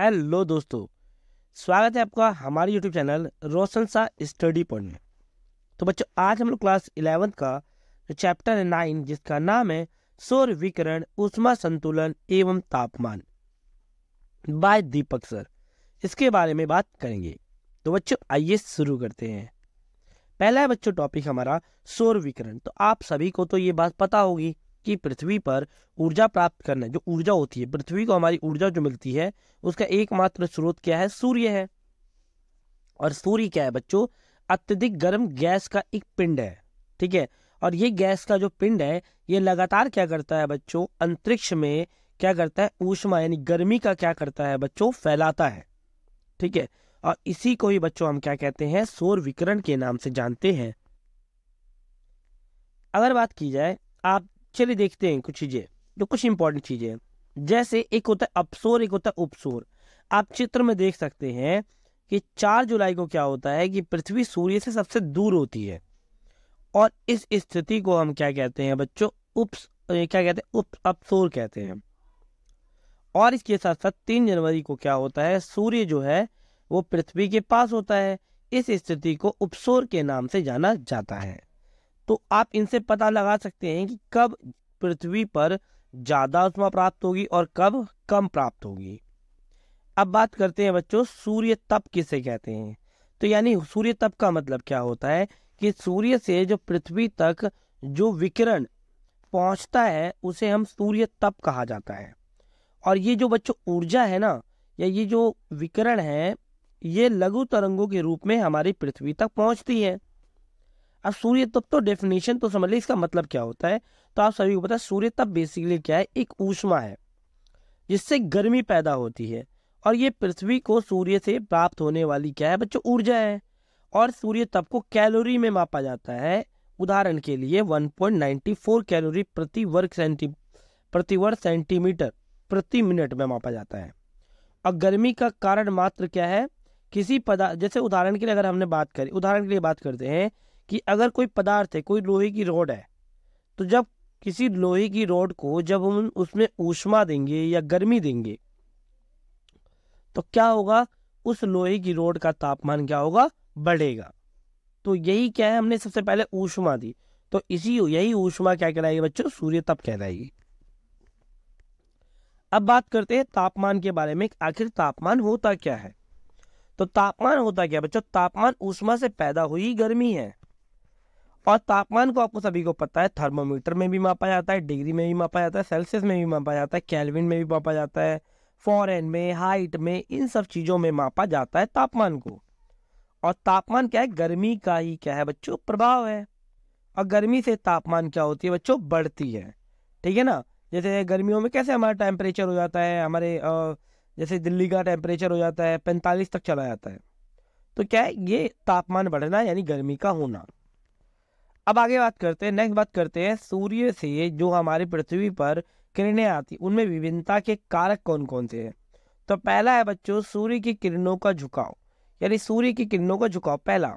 hello दोस्तों स्वागत है आपका हमारे YouTube channel Roshan Shah study point में तो बच्चों आज हम लोग क्लास इलेवंथ का चैप्टर है नाइन जिसका नाम है सौर विकरण उष्मा संतुलन एवं तापमान बाय दीपक सर इसके बारे में बात करेंगे तो बच्चों आइए शुरू करते हैं पहला है बच्चों टॉपिक हमारा सौर विकरण तो आप सभी को तो ये बात पता होगी कि पृथ्वी पर ऊर्जा प्राप्त करना जो ऊर्जा होती है पृथ्वी को हमारी ऊर्जा जो मिलती है उसका एकमात्र स्रोत क्या है सूर्य है और सूर्य क्या है बच्चों अत्यधिक गर्म गैस का एक पिंड है ठीक है और ये गैस का जो पिंड है ये लगातार क्या करता है बच्चों अंतरिक्ष में क्या करता है ऊष्मा यानी गर्मी का क्या करता है बच्चों फैलाता है ठीक है और इसी को ही बच्चों हम क्या कहते हैं सौर विकरण के नाम से जानते हैं अगर बात की जाए आप चलिए देखते हैं कुछ चीज़ें जो कुछ इंपॉर्टेंट चीज़ें जैसे एक होता है अपसोर एक होता है उपसोर आप चित्र में देख सकते हैं कि चार जुलाई को क्या होता है कि पृथ्वी सूर्य से सबसे दूर होती है और इस स्थिति को हम क्या कहते हैं बच्चों उप क्या कहते हैं उप अपसोर कहते हैं और इसके साथ साथ तीन जनवरी को क्या होता है सूर्य जो है वो पृथ्वी के पास होता है इस स्थिति को उपसोर के नाम से जाना जाता है तो आप इनसे पता लगा सकते हैं कि कब पृथ्वी पर ज़्यादा उष्मा प्राप्त होगी और कब कम प्राप्त होगी अब बात करते हैं बच्चों सूर्य तप किसे कहते हैं तो यानी सूर्य तप का मतलब क्या होता है कि सूर्य से जो पृथ्वी तक जो विकिरण पहुंचता है उसे हम सूर्य तप कहा जाता है और ये जो बच्चों ऊर्जा है ना या ये जो विकिरण है ये लघु तरंगों के रूप में हमारी पृथ्वी तक पहुंचती है अब सूर्य तप तो डेफिनेशन तो समझ लीजिए इसका मतलब क्या होता है तो आप सभी को पता है सूर्य तप बेसिकली क्या है एक ऊष्मा है जिससे गर्मी पैदा होती है और ये पृथ्वी को सूर्य से प्राप्त होने वाली क्या है बच्चों ऊर्जा है और सूर्य तप को कैलोरी में मापा जाता है उदाहरण के लिए 1.94 कैलोरी प्रति वर्ग सेंटी प्रति वर्ग सेंटीमीटर प्रति मिनट में मापा जाता है और गर्मी का कारण मात्र क्या है किसी पदार्थ जैसे उदाहरण के लिए अगर हमने बात करी उदाहरण के लिए बात करते हैं कि अगर कोई पदार्थ है कोई लोहे की रोड है तो जब किसी लोहे की रोड को जब हम उसमें ऊष्मा देंगे या गर्मी देंगे तो क्या होगा उस लोहे की रोड का तापमान क्या होगा बढ़ेगा तो यही क्या है हमने सबसे पहले ऊष्मा दी तो इसी यही ऊष्मा क्या कहलाएगी बच्चों सूर्य तप कहलाएगी अब बात करते हैं तापमान के बारे में आखिर तापमान होता क्या है तो तापमान होता क्या बच्चों तापमान ऊष्मा से पैदा हुई गर्मी है और तापमान को आपको सभी को पता है थर्मोमीटर में भी मापा जाता है डिग्री में भी मापा जाता है सेल्सियस में भी मापा जाता है कैलविन में भी मापा जाता है फॉरेन में हाइट में इन सब चीज़ों में मापा जाता है तापमान को और तापमान क्या है गर्मी का ही क्या है बच्चों प्रभाव है और गर्मी से तापमान क्या होती है बच्चों बढ़ती है ठीक है ना जैसे गर्मियों में कैसे हमारा टेम्परेचर हो जाता है हमारे जैसे दिल्ली का टेम्परेचर हो जाता है पैंतालीस तक चला जाता है तो क्या है ये तापमान बढ़ना यानी गर्मी का होना अब आगे बात करते हैं नेक्स्ट बात करते हैं सूर्य से जो हमारी पृथ्वी पर किरणें आती उनमें विभिन्नता के कारक कौन कौन से हैं तो पहला है बच्चों सूर्य की किरणों का झुकाव यानी सूर्य की किरणों का झुकाव पहला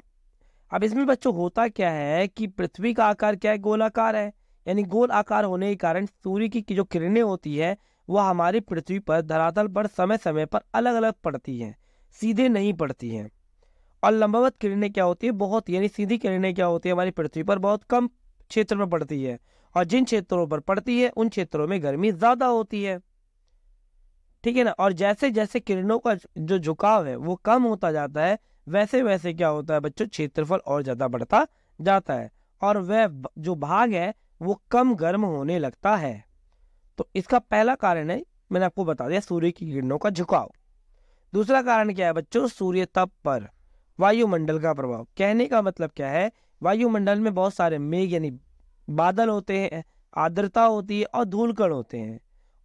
अब इसमें बच्चों होता क्या है कि पृथ्वी का आकार क्या है गोलाकार है यानी गोल आकार होने के कारण सूर्य की जो किरणें होती है वह हमारी पृथ्वी पर धरातल पर समय समय पर अलग अलग पड़ती हैं सीधे नहीं पड़ती हैं और लंबावत किरणें क्या होती है बहुत यानी सीधी किरणें क्या होती है हमारी पृथ्वी पर बहुत कम क्षेत्र में पड़ती है और जिन क्षेत्रों पर पड़ती है उन क्षेत्रों में गर्मी ज़्यादा होती है ठीक है ना और जैसे जैसे किरणों का जो झुकाव है वो कम होता जाता है वैसे वैसे क्या होता है बच्चों क्षेत्रफल और ज़्यादा बढ़ता जाता है और वह जो भाग है वो कम गर्म होने लगता है तो इसका पहला कारण है मैंने आपको बता दिया सूर्य की किरणों का झुकाव दूसरा कारण क्या है बच्चों सूर्य तप पर वायुमंडल का प्रभाव कहने का मतलब क्या है वायुमंडल में बहुत सारे मेघ यानी बादल होते हैं आर्द्रता होती है और धूलकण होते हैं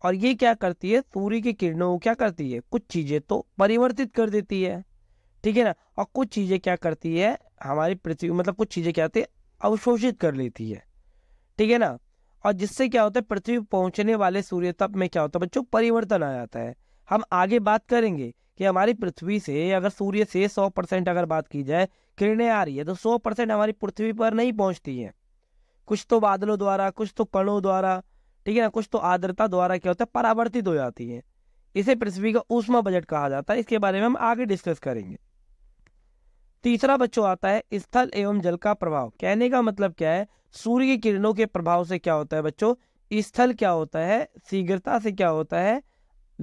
और ये क्या करती है सूर्य की किरणों को क्या करती है कुछ चीज़ें तो परिवर्तित कर देती है ठीक है ना और कुछ चीज़ें क्या करती है हमारी पृथ्वी मतलब कुछ चीज़ें क्या होती है अवशोषित कर लेती है ठीक है ना और जिससे क्या होता है पृथ्वी पहुंचने वाले सूर्य तप में क्या होता है बच्चों परिवर्तन आ जाता है हम आगे बात करेंगे कि हमारी पृथ्वी से अगर सूर्य से सौ परसेंट अगर बात की जाए किरणें आ रही है तो सौ परसेंट हमारी पृथ्वी पर नहीं पहुंचती हैं कुछ तो बादलों द्वारा कुछ तो कणों द्वारा ठीक है ना कुछ तो आर्द्रता द्वारा क्या होता है परावर्तित हो जाती है इसे पृथ्वी का ऊष्मा बजट कहा जाता है इसके बारे में हम आगे डिस्कस करेंगे तीसरा बच्चों आता है स्थल एवं जल का प्रभाव कहने का मतलब क्या है सूर्य की किरणों के प्रभाव से क्या होता है बच्चों स्थल क्या होता है शीघ्रता से क्या होता है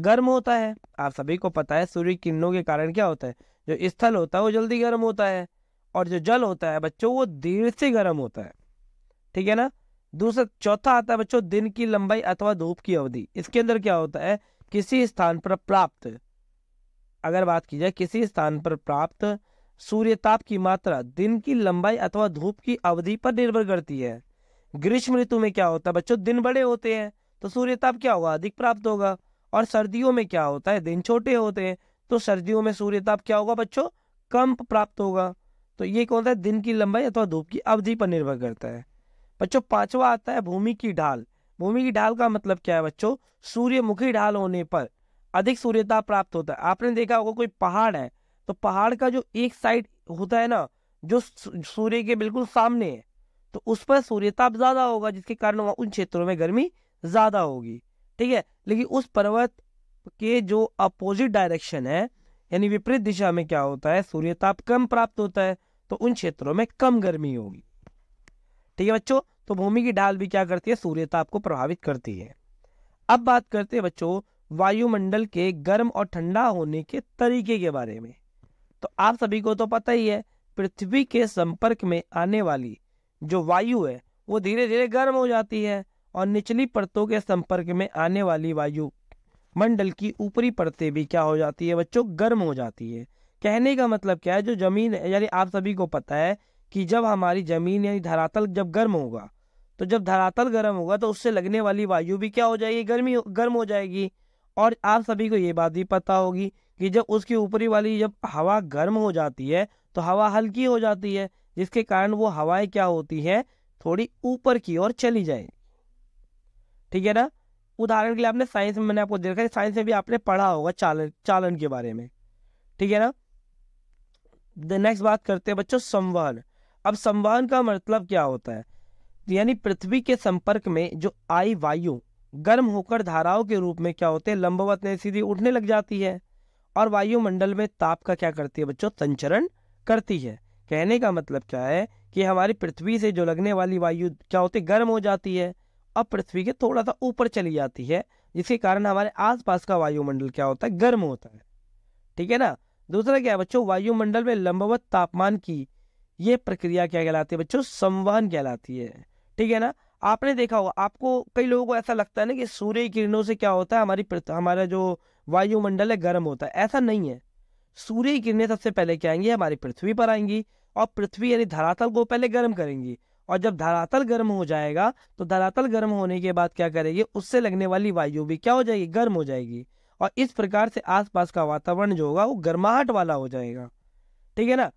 गर्म होता है आप सभी को पता है सूर्य किरणों के कारण क्या होता है जो स्थल होता है वो जल्दी गर्म होता है और जो जल होता है बच्चों वो देर से गर्म होता है ठीक है ना दूसरा चौथा आता है बच्चों दिन की लंबाई अथवा धूप की अवधि इसके अंदर क्या होता है किसी स्थान पर प्राप्त अगर बात की जाए किसी स्थान पर प्राप्त सूर्यताप की मात्रा दिन की लंबाई अथवा धूप की अवधि पर निर्भर करती है ग्रीष्म ऋतु में क्या होता है बच्चों दिन बड़े होते हैं तो सूर्यताप क्या होगा अधिक प्राप्त होगा और सर्दियों में क्या होता है दिन छोटे होते हैं तो सर्दियों में सूर्य ताप क्या होगा बच्चों कम प्राप्त होगा तो ये कौन होता है दिन की लंबाई अथवा धूप की अवधि पर निर्भर करता है बच्चों पांचवा आता है भूमि की ढाल भूमि की ढाल का मतलब क्या है बच्चों सूर्यमुखी ढाल होने पर अधिक सूर्यताप प्राप्त होता है आपने देखा होगा कोई पहाड़ है तो पहाड़ का जो एक साइड होता है ना जो सूर्य के बिल्कुल सामने है तो उस पर सूर्यताप ज्यादा होगा जिसके कारण उन क्षेत्रों में गर्मी ज्यादा होगी ठीक है लेकिन उस पर्वत के जो अपोजिट डायरेक्शन है यानी विपरीत दिशा में क्या होता है सूर्य ताप कम प्राप्त होता है तो उन क्षेत्रों में कम गर्मी होगी ठीक है बच्चों तो भूमि की ढाल भी क्या करती है सूर्य ताप को प्रभावित करती है अब बात करते हैं बच्चों वायुमंडल के गर्म और ठंडा होने के तरीके के बारे में तो आप सभी को तो पता ही है पृथ्वी के संपर्क में आने वाली जो वायु है वो धीरे धीरे गर्म हो जाती है और निचली परतों के संपर्क में आने वाली वायु मंडल की ऊपरी परतें भी क्या हो जाती है बच्चों गर्म हो जाती है कहने का मतलब क्या है जो ज़मीन यानी आप सभी को पता है कि जब हमारी ज़मीन यानी धरातल जब गर्म होगा तो जब धरातल गर्म होगा तो उससे लगने वाली वायु भी क्या हो जाएगी गर्मी गर्म हो जाएगी और आप सभी को ये बात भी पता होगी कि जब उसकी ऊपरी वाली जब हवा गर्म हो जाती है तो हवा हल्की हो जाती है जिसके कारण वो हवाएं क्या होती हैं थोड़ी ऊपर की ओर चली जाएगी ठीक है ना उदाहरण के लिए आपने साइंस में मैंने आपको देखा साइंस में भी आपने पढ़ा होगा चालन चालन के बारे में ठीक है ना नेक्स्ट बात करते हैं बच्चों संवहन अब संवहन का मतलब क्या होता है यानी पृथ्वी के संपर्क में जो आई वायु गर्म होकर धाराओं के रूप में क्या होते हैं लंबवत ने सीधी उठने लग जाती है और वायुमंडल में ताप का क्या करती है बच्चों संचरण करती है कहने का मतलब क्या है कि हमारी पृथ्वी से जो लगने वाली वायु क्या होती है गर्म हो जाती है अब पृथ्वी के थोड़ा सा ऊपर चली जाती है जिसके कारण हमारे आसपास का वायुमंडल क्या होता है गर्म होता है ठीक है ना दूसरा क्या है बच्चों वायुमंडल में लंबवत तापमान की ये प्रक्रिया क्या कहलाती है बच्चों संवहन कहलाती है ठीक है ना आपने देखा होगा आपको कई लोगों को ऐसा लगता है ना कि सूर्य किरणों से क्या होता है हमारी हमारा जो वायुमंडल है गर्म होता है ऐसा नहीं है सूर्य किरणें सबसे पहले क्या आएंगी हमारी पृथ्वी पर आएंगी और पृथ्वी यानी धरातल को पहले गर्म करेंगी और जब धरातल गर्म हो जाएगा तो धरातल गर्म होने के बाद क्या करेगी उससे लगने वाली वायु भी क्या हो जाएगी गर्म हो जाएगी और इस प्रकार से आसपास का वातावरण जो होगा वो गर्माहट वाला हो जाएगा ठीक है ना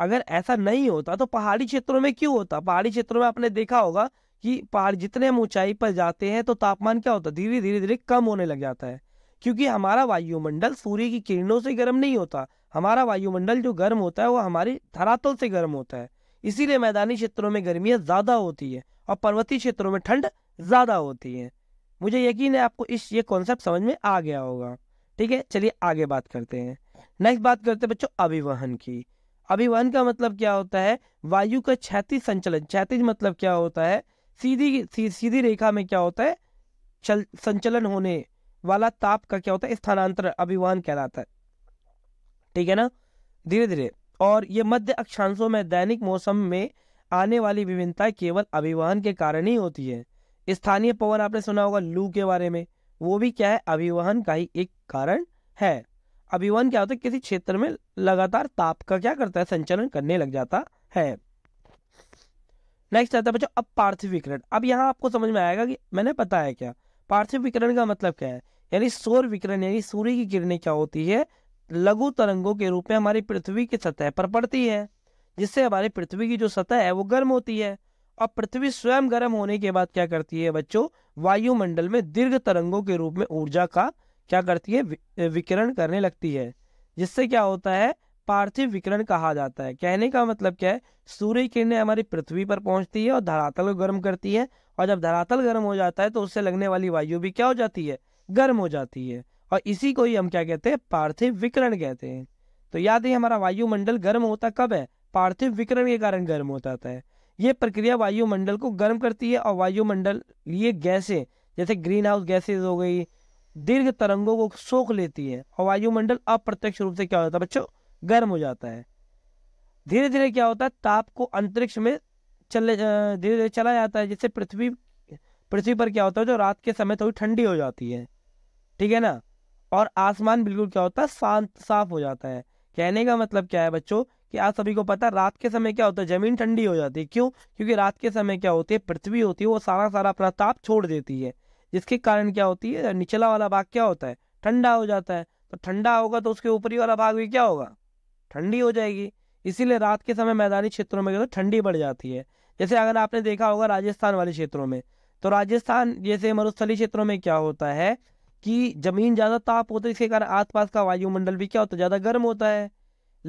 अगर ऐसा नहीं होता तो पहाड़ी क्षेत्रों में क्यों होता पहाड़ी क्षेत्रों में आपने देखा होगा कि पहाड़ जितने हम ऊंचाई पर जाते हैं तो तापमान क्या होता है धीरे धीरे धीरे कम होने लग जाता है क्योंकि हमारा वायुमंडल सूर्य की किरणों से गर्म नहीं होता हमारा वायुमंडल जो गर्म होता है वो हमारी धरातल से गर्म होता है इसीलिए मैदानी क्षेत्रों में गर्मियाँ ज़्यादा होती है और पर्वतीय क्षेत्रों में ठंड ज़्यादा होती है मुझे यकीन है आपको इस ये कॉन्सेप्ट समझ में आ गया होगा ठीक है चलिए आगे बात करते हैं नेक्स्ट बात करते हैं बच्चों अभिवहन की अभिवहन का मतलब क्या होता है वायु का क्षैतिज संचलन क्षैतिज मतलब क्या होता है सीधी सी, सीधी रेखा में क्या होता है चल संचलन होने वाला ताप का क्या होता है स्थानांतरण अभिवहन कहलाता है ठीक है ना धीरे धीरे और ये मध्य अक्षांशों में दैनिक मौसम में आने वाली विभिन्नता केवल अभिवहन के कारण ही होती है स्थानीय पवन आपने सुना होगा लू के बारे में वो भी क्या है अभिवहन का ही एक कारण है अभिवहन क्या होता है किसी क्षेत्र में लगातार ताप का क्या करता है संचलन करने लग जाता है नेक्स्ट आता है बच्चों अब पार्थिव विकरण अब यहाँ आपको समझ में आएगा कि मैंने पता है क्या पार्थिव विकरण का मतलब क्या है यानी सौर विकरण यानी सूर्य की किरणें क्या होती है लघु तरंगों के रूप में हमारी पृथ्वी की सतह पर पड़ती है जिससे हमारी पृथ्वी की जो सतह है वो गर्म होती है और पृथ्वी स्वयं गर्म होने के बाद क्या करती है बच्चों वायुमंडल में दीर्घ तरंगों के रूप में ऊर्जा का क्या करती है विकिरण करने लगती है जिससे क्या होता है पार्थिव विकिरण कहा जाता है कहने का मतलब क्या है सूर्य किरणें हमारी पृथ्वी पर पहुंचती है और धरातल को गर्म करती है और जब धरातल गर्म हो जाता है तो उससे लगने वाली वायु भी क्या हो जाती है गर्म हो जाती है और इसी को ही हम क्या कहते हैं पार्थिव विकरण कहते हैं तो याद है हमारा वायुमंडल गर्म होता कब है पार्थिव विकरण के कारण गर्म हो जाता है ये प्रक्रिया वायुमंडल को गर्म करती है और वायुमंडल ये गैसें जैसे ग्रीन हाउस गैसेज हो गई दीर्घ तरंगों को सोख लेती है और वायुमंडल अप्रत्यक्ष रूप से क्या होता है बच्चों गर्म हो जाता है धीरे धीरे क्या होता है ताप को अंतरिक्ष में चले धीरे धीरे चला जाता है जिससे पृथ्वी पृथ्वी पर क्या होता है जो रात के समय थोड़ी ठंडी हो जाती है ठीक है ना और आसमान बिल्कुल क्या होता है शांत साफ हो जाता है कहने का मतलब क्या है बच्चों कि आप सभी को पता है रात के समय क्या होता है जमीन ठंडी हो जाती है क्यों क्योंकि रात के समय क्या होती है पृथ्वी होती है वो सारा सारा अपना ताप छोड़ देती है जिसके कारण क्या होती है निचला वाला भाग क्या होता है ठंडा हो जाता है तो ठंडा होगा तो उसके ऊपरी वाला भाग भी क्या होगा ठंडी हो जाएगी इसीलिए रात के समय मैदानी क्षेत्रों में तो ठंडी बढ़ जाती है जैसे अगर आपने देखा होगा राजस्थान वाले क्षेत्रों में तो राजस्थान जैसे मरुस्थली क्षेत्रों में क्या होता है कि ज़मीन ज़्यादा ताप होता है इसके कारण आसपास का वायुमंडल भी क्या होता है ज़्यादा गर्म होता है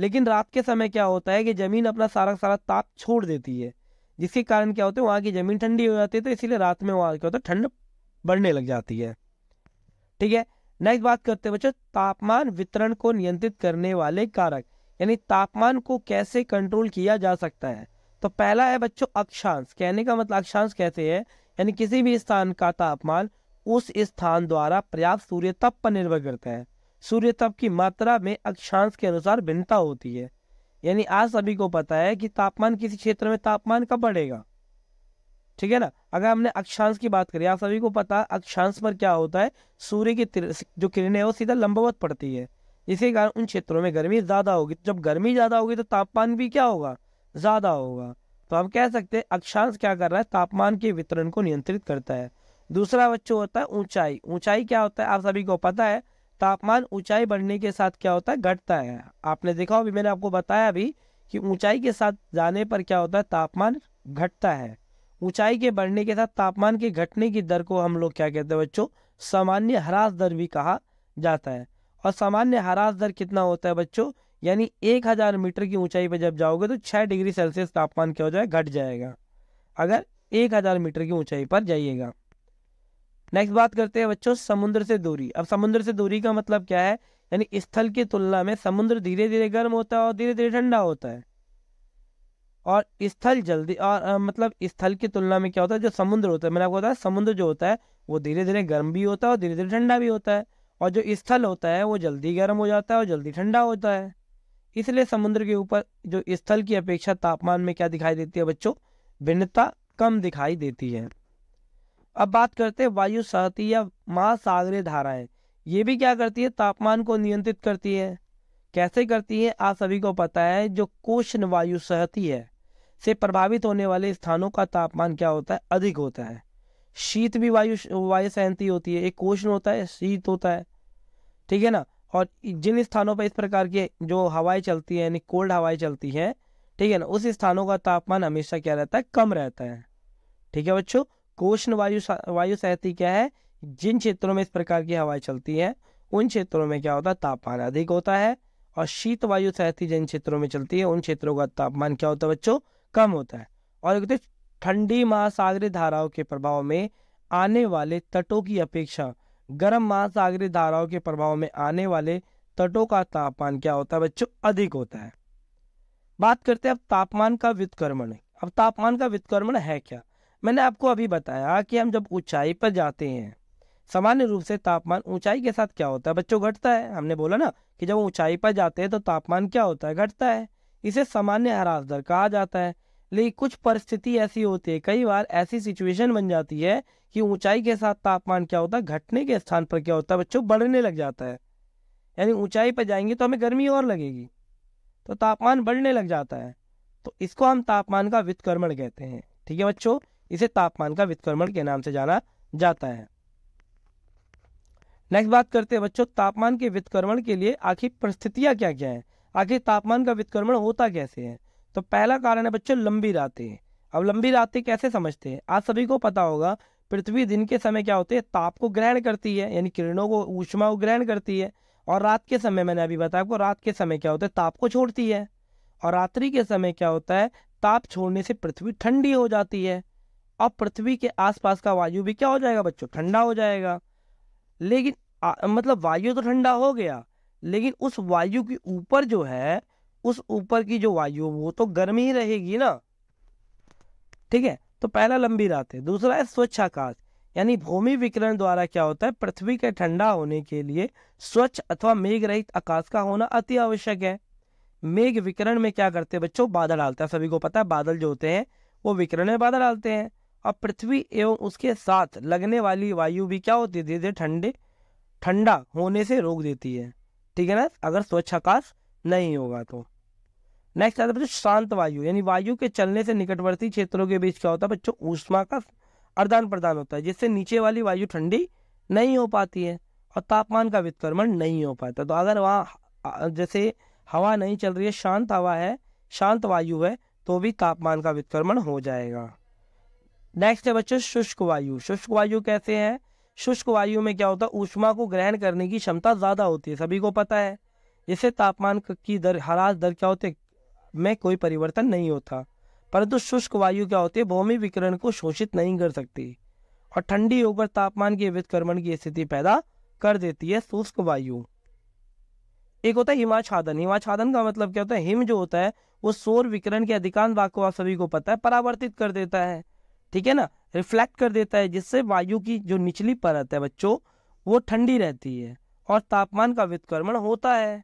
लेकिन रात के समय क्या होता है कि ज़मीन अपना सारा सारा ताप छोड़ देती है जिसके कारण क्या होता है वहाँ की ज़मीन ठंडी हो जाती है तो इसीलिए रात में वहाँ क्या होता है ठंड बढ़ने लग जाती है ठीक है नेक्स्ट बात करते हैं बच्चों तापमान वितरण को नियंत्रित करने वाले कारक यानी तापमान को कैसे कंट्रोल किया जा सकता है तो पहला है बच्चों अक्षांश कहने का मतलब अक्षांश कैसे है यानी किसी भी स्थान का तापमान उस स्थान द्वारा पर्याप्त सूर्य तप पर निर्भर करता है सूर्य तप की मात्रा में अक्षांश के अनुसार भिन्नता होती है यानी आज सभी को पता है कि तापमान किसी क्षेत्र में तापमान कब बढ़ेगा ठीक है ना अगर हमने अक्षांश की बात करी आप सभी को पता अक्षांश पर क्या होता है सूर्य की जो किरणें वो सीधा लंबवत पड़ती है इसी कारण उन क्षेत्रों में गर्मी ज़्यादा होगी जब गर्मी ज़्यादा होगी तो तापमान भी क्या होगा ज़्यादा होगा तो हम कह सकते हैं अक्षांश क्या कर रहा है तापमान के वितरण को नियंत्रित करता है दूसरा बच्चों होता है ऊंचाई ऊंचाई क्या होता है आप सभी को पता है तापमान ऊंचाई बढ़ने के साथ क्या होता है घटता है आपने देखा अभी मैंने आपको बताया अभी कि ऊंचाई के साथ जाने पर क्या होता है तापमान घटता है ऊंचाई के बढ़ने के साथ तापमान के घटने की दर को हम लोग क्या कहते हैं बच्चों सामान्य ह्रास दर भी कहा जाता है और सामान्य ह्रास दर कितना होता है बच्चों यानी एक हज़ार मीटर की ऊंचाई पर जब जाओगे तो छः डिग्री सेल्सियस तापमान क्या हो जाए घट जाएगा अगर एक हज़ार मीटर की ऊंचाई पर जाइएगा नेक्स्ट बात करते हैं बच्चों समुद्र से दूरी अब समुद्र से दूरी का मतलब क्या है यानी स्थल की तुलना में समुद्र धीरे धीरे गर्म होता है और धीरे धीरे ठंडा होता है और स्थल जल्दी और आ, मतलब स्थल की तुलना में क्या होता है जो समुद्र होता है मैंने आपको बताया समुद्र जो होता है वो धीरे धीरे गर्म भी होता है और धीरे धीरे ठंडा भी होता है और जो स्थल होता है वो जल्दी गर्म हो जाता है और जल्दी ठंडा होता है इसलिए समुद्र के ऊपर जो स्थल की अपेक्षा तापमान में क्या दिखाई देती है बच्चों भिन्नता कम दिखाई देती है अब बात करते हैं वायु सहती या महासागरीय धाराएं ये भी क्या करती है तापमान को नियंत्रित करती है कैसे करती है आप सभी को पता है जो कोष्ण वायु सहती है से प्रभावित होने वाले स्थानों का तापमान क्या होता है अधिक होता है शीत भी वायु वायु सहती होती है एक कोष्ण होता है शीत होता है ठीक है ना और जिन स्थानों पर इस प्रकार के जो हवाएं चलती हैं यानी कोल्ड हवाएं चलती हैं ठीक है ना उस स्थानों का तापमान हमेशा क्या रहता है कम रहता है ठीक है बच्चों कोष्ण वायु वायु सहती क्या है जिन क्षेत्रों में इस प्रकार की हवाएं चलती हैं उन क्षेत्रों में क्या होता है तापमान अधिक होता है और शीत वायु सहती जिन क्षेत्रों में चलती है उन क्षेत्रों का तापमान क्या होता है बच्चों कम होता है और एक ठंडी महासागरी धाराओं के प्रभाव में आने वाले तटों की अपेक्षा गर्म महासागरी धाराओं के प्रभाव में आने वाले तटों का तापमान क्या होता है बच्चों अधिक होता है बात करते हैं अब तापमान का व्युत्क्रमण अब तापमान का व्युत्क्रमण है क्या मैंने आपको अभी बताया कि हम जब ऊंचाई पर जाते हैं सामान्य रूप से तापमान ऊंचाई के साथ क्या होता है बच्चों घटता है हमने बोला ना कि जब ऊंचाई पर जाते हैं तो तापमान क्या होता है घटता है इसे सामान्य हरास दर कहा जाता है लेकिन कुछ परिस्थिति ऐसी होती है कई बार ऐसी सिचुएशन बन जाती है कि ऊंचाई के साथ तापमान क्या होता है घटने के स्थान पर क्या होता है बच्चों बढ़ने लग जाता है यानी ऊंचाई पर जाएंगे तो हमें गर्मी और लगेगी तो तापमान बढ़ने लग जाता है तो इसको हम तापमान का व्युतकर्मण कहते हैं ठीक है बच्चों इसे तापमान का वित्क्रमण के नाम से जाना जाता है नेक्स्ट बात करते हैं बच्चों तापमान के वित्क्रमण के लिए आखिर परिस्थितियां क्या क्या है आखिर तापमान का वित्क्रमण होता कैसे है तो पहला कारण है बच्चों लंबी रातें अब लंबी रातें कैसे समझते हैं आज सभी को पता होगा पृथ्वी दिन के समय क्या होते हैं ताप को ग्रहण करती है यानी किरणों को ऊष्मा को ग्रहण करती है और रात के समय मैंने अभी बताया आपको रात के समय क्या होता है ताप को छोड़ती है और रात्रि के समय क्या होता है ताप छोड़ने से पृथ्वी ठंडी हो जाती है अब पृथ्वी के आसपास का वायु भी क्या हो जाएगा बच्चों ठंडा हो जाएगा लेकिन आ, मतलब वायु तो ठंडा हो गया लेकिन उस वायु के ऊपर जो है उस ऊपर की जो वायु वो तो गर्म ही रहेगी ना ठीक है तो पहला लंबी रात है दूसरा है स्वच्छ आकाश यानी भूमि विकरण द्वारा क्या होता है पृथ्वी के ठंडा होने के लिए स्वच्छ अथवा मेघ रहित आकाश का होना अति आवश्यक है मेघ विकरण में क्या करते हैं बच्चों बादल डालता है सभी को पता है बादल जो होते हैं वो विकरण में बादल डालते हैं अब पृथ्वी एवं उसके साथ लगने वाली वायु भी क्या होती है धीरे धीरे ठंडे ठंडा होने से रोक देती है ठीक है ना अगर स्वच्छ आकाश नहीं होगा तो नेक्स्ट आता है बच्चों शांत वायु यानी वायु के चलने से निकटवर्ती क्षेत्रों के बीच क्या होता है बच्चों ऊष्मा का आदान प्रदान होता है जिससे नीचे वाली वायु ठंडी नहीं हो पाती है और तापमान का वितरण नहीं हो पाता तो अगर वहाँ जैसे हवा नहीं चल रही है शांत हवा है शांत वायु है तो भी तापमान का वितरण हो जाएगा नेक्स्ट है बच्चों शुष्क वायु शुष्क वायु कैसे है शुष्क वायु में क्या होता है ऊष्मा को ग्रहण करने की क्षमता ज़्यादा होती है सभी को पता है इससे तापमान की दर हरास दर क्या होते में कोई परिवर्तन नहीं होता परंतु शुष्क वायु क्या होती है भूमि विकरण को शोषित नहीं कर सकती और ठंडी होकर तापमान के वितकर्मण की स्थिति पैदा कर देती है शुष्क वायु एक होता है हिमाचादन हिमाचादन का मतलब क्या होता है हिम जो होता है वो सौर विकरण के अधिकांश भाग को आप सभी को पता है परावर्तित कर देता है ठीक है ना रिफ्लेक्ट कर देता है जिससे वायु की जो निचली परत है बच्चों वो ठंडी रहती है और तापमान का वित्कर्मण होता है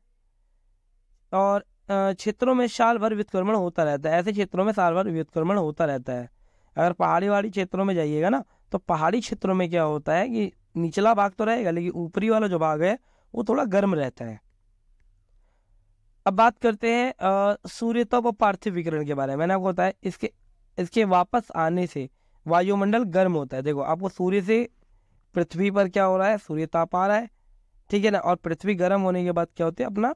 और क्षेत्रों में साल भर व्युतकर्मण होता रहता है ऐसे क्षेत्रों में साल भर व्युतकर्मण होता रहता है अगर पहाड़ी वाड़ी क्षेत्रों में जाइएगा ना तो पहाड़ी क्षेत्रों में क्या होता है कि निचला भाग तो रहेगा लेकिन ऊपरी वाला जो भाग है वो थोड़ा गर्म रहता है अब बात करते हैं सूर्यतप और पार्थिव विकिरण के बारे में मैंने आपको बताया इसके इसके वापस आने से वायुमंडल गर्म होता है देखो आपको सूर्य से पृथ्वी पर क्या हो रहा है सूर्य ताप आ रहा है ठीक है ना और पृथ्वी गर्म होने के बाद क्या होती है अपना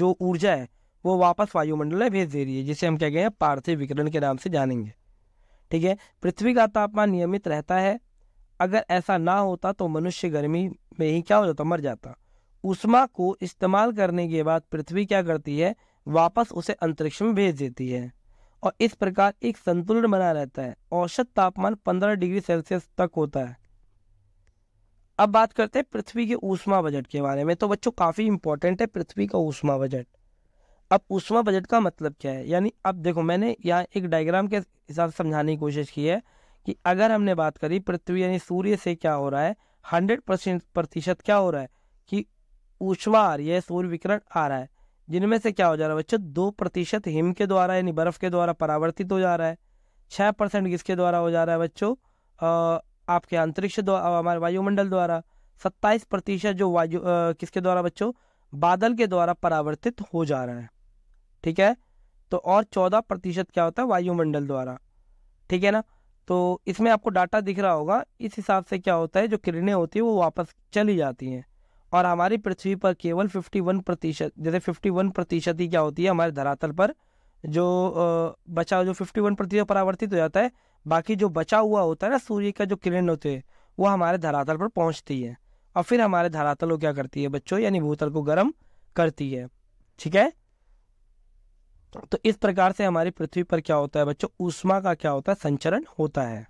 जो ऊर्जा है वो वापस वायुमंडल में भेज दे रही है जिसे हम क्या कहेंगे पार्थिव विकिरण के नाम से जानेंगे ठीक है पृथ्वी का तापमान नियमित रहता है अगर ऐसा ना होता तो मनुष्य गर्मी में ही क्या हो जाता मर जाता उष्मा को इस्तेमाल करने के बाद पृथ्वी क्या करती है वापस उसे अंतरिक्ष में भेज देती है और इस प्रकार एक संतुलन बना रहता है औसत तापमान 15 डिग्री सेल्सियस तक होता है अब बात करते हैं पृथ्वी के ऊष्मा बजट के बारे में तो बच्चों काफ़ी इंपॉर्टेंट है पृथ्वी का ऊष्मा बजट अब ऊष्मा बजट का मतलब क्या है यानी अब देखो मैंने यहाँ एक डायग्राम के हिसाब से समझाने की कोशिश की है कि अगर हमने बात करी पृथ्वी यानी सूर्य से क्या हो रहा है हंड्रेड परसेंट प्रतिशत क्या हो रहा है कि ऊष्मा आ रही है सूर्य विकरण आ रहा है जिनमें से क्या हो जा रहा है बच्चों दो प्रतिशत हिम के द्वारा यानी बर्फ़ के द्वारा परावर्तित हो जा रहा है छः परसेंट किसके द्वारा हो जा रहा है बच्चों आपके अंतरिक्ष द्वारा हमारे वायुमंडल द्वारा सत्ताईस प्रतिशत जो वायु किसके द्वारा बच्चों बादल के द्वारा परावर्तित हो जा रहा है ठीक है तो और चौदह प्रतिशत क्या होता है वायुमंडल द्वारा ठीक है ना तो इसमें आपको डाटा दिख रहा होगा इस हिसाब से क्या होता है जो किरणें होती हैं वो वापस चली जाती हैं और हमारी पृथ्वी पर केवल 51 प्रतिशत जैसे 51 प्रतिशत ही क्या होती है हमारे धरातल पर जो बचा जो 51 प्रतिशत परावर्तित हो जाता है बाकी जो बचा हुआ होता है ना सूर्य का जो किरण होते हैं वो हमारे धरातल पर पहुंचती है और फिर हमारे धरातल को क्या करती है बच्चों यानी भूतल को गर्म करती है ठीक है तो इस प्रकार से हमारी पृथ्वी पर क्या होता है बच्चों ऊष्मा का क्या होता है संचरण होता है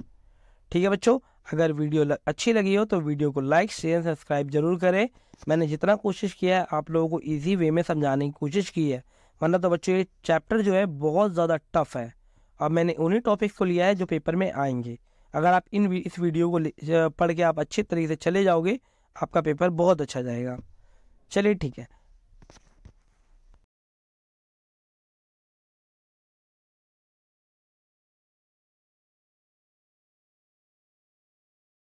ठीक है बच्चों अगर वीडियो अच्छी लगी हो तो वीडियो को लाइक शेयर सब्सक्राइब जरूर करें मैंने जितना कोशिश किया है आप लोगों को ईजी वे में समझाने की कोशिश की है वरना तो बच्चों ये चैप्टर जो है बहुत ज़्यादा टफ है अब मैंने उन्हीं टॉपिक्स को लिया है जो पेपर में आएंगे अगर आप इन इस वीडियो को पढ़ के आप अच्छे तरीके से चले जाओगे आपका पेपर बहुत अच्छा जाएगा चलिए ठीक है